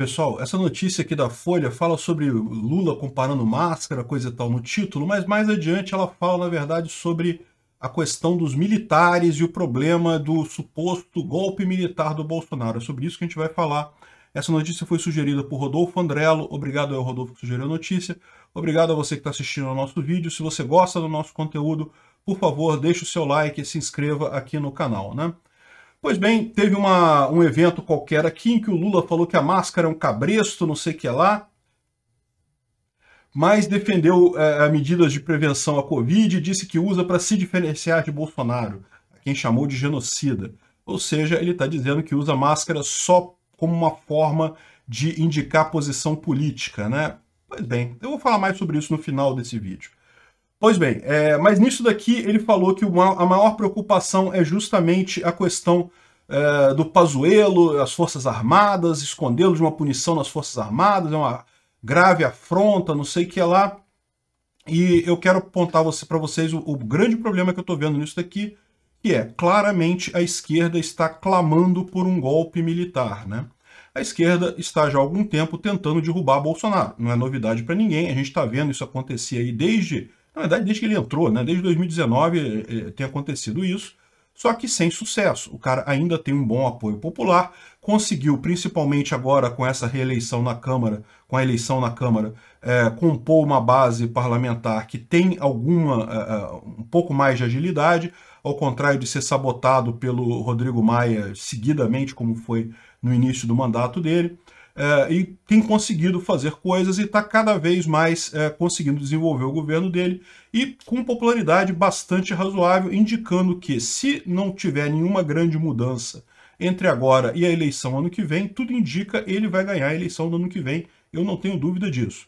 Pessoal, essa notícia aqui da Folha fala sobre Lula comparando máscara, coisa e tal, no título, mas mais adiante ela fala, na verdade, sobre a questão dos militares e o problema do suposto golpe militar do Bolsonaro. É sobre isso que a gente vai falar. Essa notícia foi sugerida por Rodolfo Andrello. Obrigado ao Rodolfo que sugeriu a notícia. Obrigado a você que está assistindo ao nosso vídeo. Se você gosta do nosso conteúdo, por favor, deixe o seu like e se inscreva aqui no canal, né? Pois bem, teve uma, um evento qualquer aqui em que o Lula falou que a máscara é um cabresto, não sei o que lá, mas defendeu é, medidas de prevenção à Covid e disse que usa para se diferenciar de Bolsonaro, quem chamou de genocida. Ou seja, ele está dizendo que usa máscara só como uma forma de indicar posição política, né? Pois bem, eu vou falar mais sobre isso no final desse vídeo. Pois bem, é, mas nisso daqui ele falou que uma, a maior preocupação é justamente a questão é, do Pazuello, as Forças Armadas, escondê-lo de uma punição nas Forças Armadas, é uma grave afronta, não sei o que é lá. E eu quero apontar você, para vocês o, o, grande problema que eu estou vendo nisso daqui, que é claramente a esquerda está clamando por um golpe militar. Né? A esquerda está já há algum tempo tentando derrubar Bolsonaro. Não é novidade para ninguém, a gente está vendo isso acontecer aí desde na verdade, desde que ele entrou, né? desde 2019 eh, eh, tem acontecido isso, só que sem sucesso. O cara ainda tem um bom apoio popular, conseguiu, principalmente agora com essa reeleição na Câmara, com a eleição na Câmara, eh, compor uma base parlamentar que tem alguma, eh, eh um pouco mais de agilidade, ao contrário de ser sabotado pelo Rodrigo Maia seguidamente, como foi no início do mandato dele. É, e tem conseguido fazer coisas e está cada vez mais é, conseguindo desenvolver o governo dele e com popularidade bastante razoável, indicando que se não tiver nenhuma grande mudança entre agora e a eleição ano que vem, tudo indica ele vai ganhar a eleição no ano que vem, eu não tenho dúvida disso.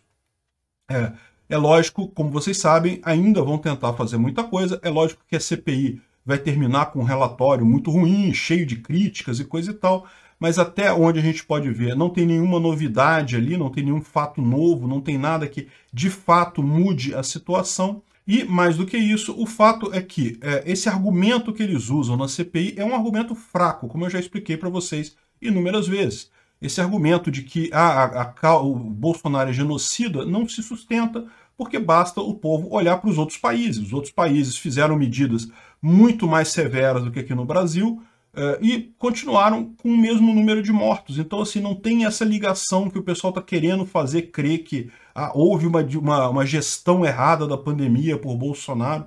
É, é lógico, como vocês sabem, ainda vão tentar fazer muita coisa, é lógico que a CPI vai terminar com um relatório muito ruim, cheio de críticas e coisa e tal, mas até onde a gente pode ver, não tem nenhuma novidade ali, não tem nenhum fato novo, não tem nada que de fato mude a situação. E mais do que isso, o fato é que é, esse argumento que eles usam na CPI é um argumento fraco, como eu já expliquei para vocês inúmeras vezes. Esse argumento de que ah, a, a, a, o Bolsonaro é genocida não se sustenta, porque basta o povo olhar para os outros países. Os outros países fizeram medidas muito mais severas do que aqui no Brasil, eh, e continuaram com o mesmo número de mortos. Então, assim, não tem essa ligação que o pessoal está querendo fazer crer que ah, houve uma, uma, uma, gestão errada da pandemia por Bolsonaro.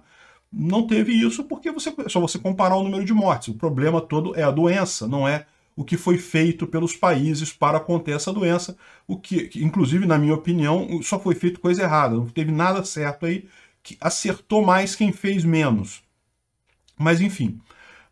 Não teve isso porque você, é só você comparar o número de mortes. O problema todo é a doença, não é o que foi feito pelos países para conter essa doença, o que, inclusive, na minha opinião, só foi feito coisa errada, não teve nada certo aí, que acertou mais quem fez menos. Mas, enfim,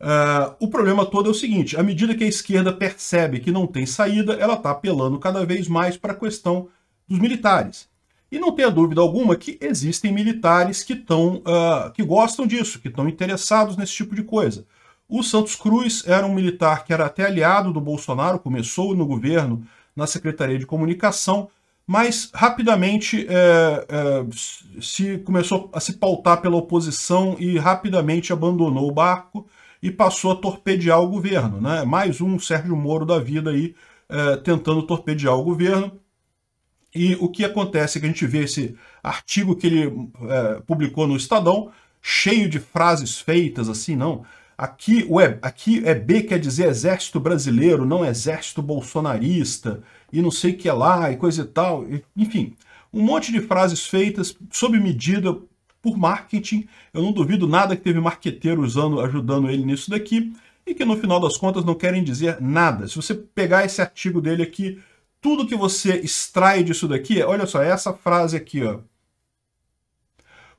Uh, o problema todo é o seguinte: à medida que a esquerda percebe que não tem saída, ela está apelando cada vez mais para a questão dos militares. E não tenha dúvida alguma que existem militares que, tão, uh, que gostam disso, que estão interessados nesse tipo de coisa. O Santos Cruz era um militar que era até aliado do Bolsonaro, começou no governo na Secretaria de Comunicação, mas rapidamente é, é, se começou a se pautar pela oposição e rapidamente abandonou o barco e passou a torpedear o governo. Né? Mais um Sérgio Moro da vida aí é, tentando torpedear o governo. E o que acontece é que a gente vê esse artigo que ele é, publicou no Estadão, cheio de frases feitas assim, não. Aqui, o e, aqui EB quer dizer exército brasileiro, não exército bolsonarista, e não sei o que é lá, e coisa e tal. E, enfim, um monte de frases feitas sob medida por marketing. Eu não duvido nada que teve marqueteiro usando, ajudando ele nisso daqui e que no final das contas não querem dizer nada. Se você pegar esse artigo dele aqui, tudo que você extrai disso daqui, é, olha só, é essa frase aqui, ó.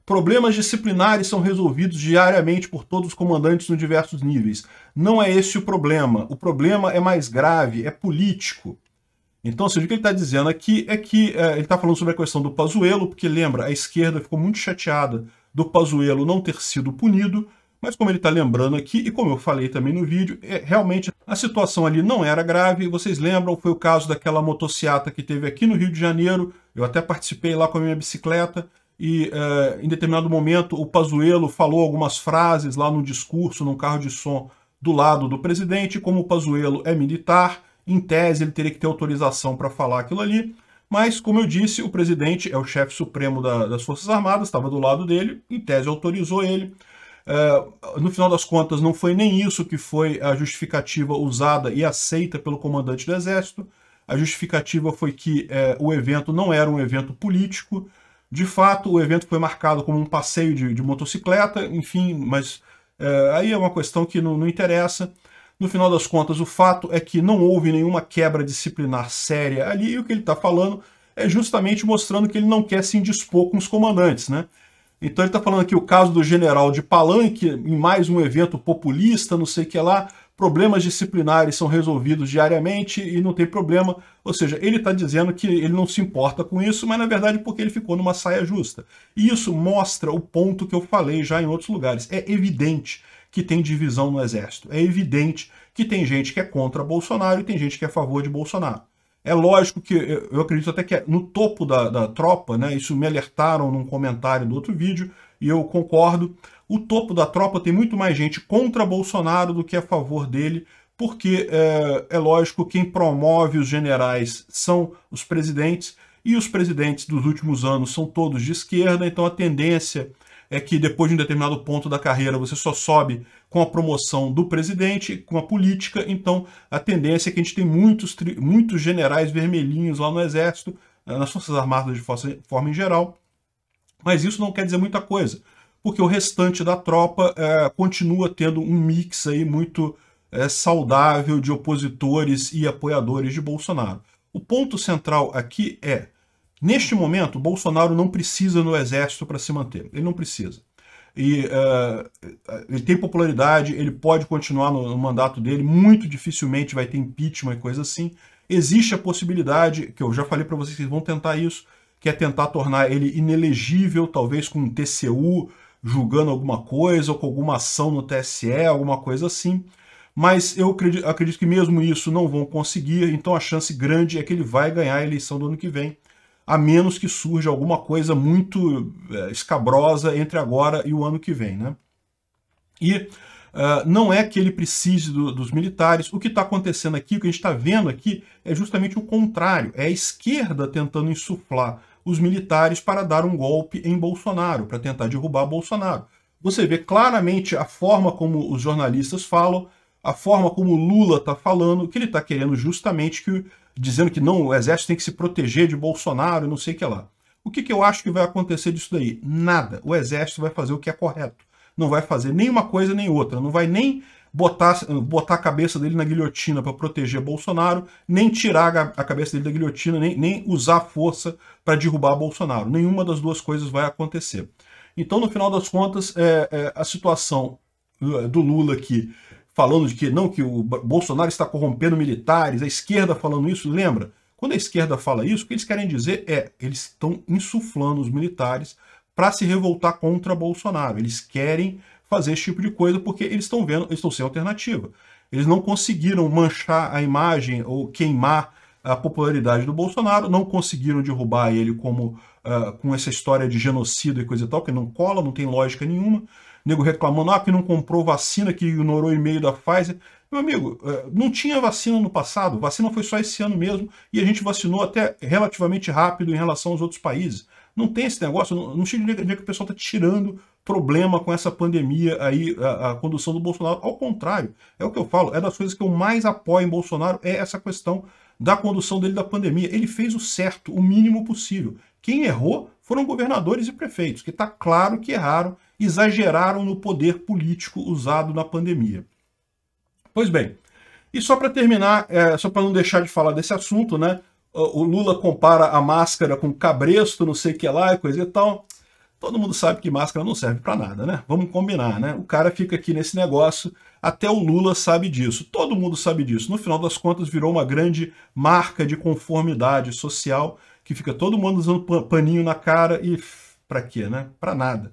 Problemas disciplinares são resolvidos diariamente por todos os comandantes nos diversos níveis. Não é esse o problema. O problema é mais grave, é político. Então, seja, o que ele está dizendo aqui é que é, ele está falando sobre a questão do Pazuello, porque lembra, a esquerda ficou muito chateada do Pazuello não ter sido punido, mas como ele está lembrando aqui, e como eu falei também no vídeo, é, realmente a situação ali não era grave. Vocês lembram, foi o caso daquela motocicleta que teve aqui no Rio de Janeiro, eu até participei lá com a minha bicicleta, e é, em determinado momento o Pazuello falou algumas frases lá no discurso, num carro de som, do lado do presidente, como o Pazuello é militar, em tese, ele teria que ter autorização para falar aquilo ali, mas, como eu disse, o presidente é o chefe supremo da, das Forças Armadas, estava do lado dele, em tese autorizou ele. É, no final das contas, não foi nem isso que foi a justificativa usada e aceita pelo comandante do Exército. A justificativa foi que é, o evento não era um evento político. De fato, o evento foi marcado como um passeio de, de motocicleta, enfim, mas é, aí é uma questão que não, não interessa. No final das contas, o fato é que não houve nenhuma quebra disciplinar séria ali, e o que ele está falando é justamente mostrando que ele não quer se indispor com os comandantes, né? Então ele está falando aqui o caso do general de Palanque, em mais um evento populista, não sei o que lá, problemas disciplinares são resolvidos diariamente e não tem problema. Ou seja, ele está dizendo que ele não se importa com isso, mas na verdade porque ele ficou numa saia justa. E isso mostra o ponto que eu falei já em outros lugares. É evidente que tem divisão no Exército. É evidente que tem gente que é contra Bolsonaro e tem gente que é a favor de Bolsonaro. É lógico que eu acredito até que é no topo da, da, tropa, né? Isso me alertaram num comentário do outro vídeo, e eu concordo. O topo da tropa tem muito mais gente contra Bolsonaro do que a favor dele, porque é, é lógico quem promove os generais são os presidentes, e os presidentes dos últimos anos são todos de esquerda, então a tendência é que depois de um determinado ponto da carreira você só sobe com a promoção do presidente, com a política, então a tendência é que a gente tem muitos, muitos generais vermelhinhos lá no exército, eh, nas forças armadas de forma em geral, mas isso não quer dizer muita coisa, porque o restante da tropa é, continua tendo um mix aí muito é, saudável de opositores e apoiadores de Bolsonaro. O ponto central aqui é Neste momento, Bolsonaro não precisa no exército para se manter. Ele não precisa. E uh, ele tem popularidade, ele pode continuar no, no mandato dele, muito dificilmente vai ter impeachment e coisa assim. Existe a possibilidade, que eu já falei para vocês que vão tentar isso, que é tentar tornar ele inelegível, talvez com um TCU julgando alguma coisa ou com alguma ação no TSE, alguma coisa assim. Mas eu acredito, acredito que mesmo isso não vão conseguir, então a chance grande é que ele vai ganhar a eleição do ano que vem a menos que surja alguma coisa muito é, escabrosa entre agora e o ano que vem. Né? E uh, não é que ele precise do, dos militares, o que está acontecendo aqui, o que a gente está vendo aqui, é justamente o contrário, é a esquerda tentando insuflar os militares para dar um golpe em Bolsonaro, para tentar derrubar Bolsonaro. Você vê claramente a forma como os jornalistas falam, a forma como Lula está falando, que ele está querendo justamente que dizendo que não, o exército tem que se proteger de Bolsonaro, não sei o que lá. O que, que eu acho que vai acontecer disso daí? Nada. O exército vai fazer o que é correto. Não vai fazer nenhuma coisa nem outra. Não vai nem botar, botar a cabeça dele na guilhotina para proteger Bolsonaro, nem tirar a cabeça dele da guilhotina, nem, nem usar força para derrubar Bolsonaro. Nenhuma das duas coisas vai acontecer. Então, no final das contas, é, é, a situação é, do Lula aqui falando de que não, que o Bolsonaro está corrompendo militares, a esquerda falando isso, lembra? Quando a esquerda fala isso, o que eles querem dizer é eles estão insuflando os militares para se revoltar contra Bolsonaro. Eles querem fazer esse tipo de coisa porque eles estão vendo, eles estão sem alternativa. Eles não conseguiram manchar a imagem ou queimar a popularidade do Bolsonaro, não conseguiram derrubar ele como uh, com essa história de genocídio e coisa e tal, que não cola, não tem lógica nenhuma nego reclamando ah, que não comprou vacina, que ignorou o e-mail da Pfizer. Meu amigo, eh, não tinha vacina no passado, vacina foi só esse ano mesmo, e a gente vacinou até relativamente rápido em relação aos outros países. Não tem esse negócio, não, não chega de é ver que o pessoal está tirando problema com essa pandemia aí, a, a, condução do Bolsonaro. Ao contrário, é o que eu falo, é das coisas que eu mais apoio em Bolsonaro, é essa questão da condução dele da pandemia. Ele fez o certo, o mínimo possível. Quem errou foram governadores e prefeitos, que está claro que erraram exageraram no poder político usado na pandemia. Pois bem, e só para terminar, é, só para não deixar de falar desse assunto, né? O Lula compara a máscara com cabresto, não sei o que lá e coisa e tal. Todo mundo sabe que máscara não serve para nada, né? Vamos combinar, né? O cara fica aqui nesse negócio, até o Lula sabe disso. Todo mundo sabe disso. No final das contas, virou uma grande marca de conformidade social que fica todo mundo usando paninho na cara e para quê, né? Para nada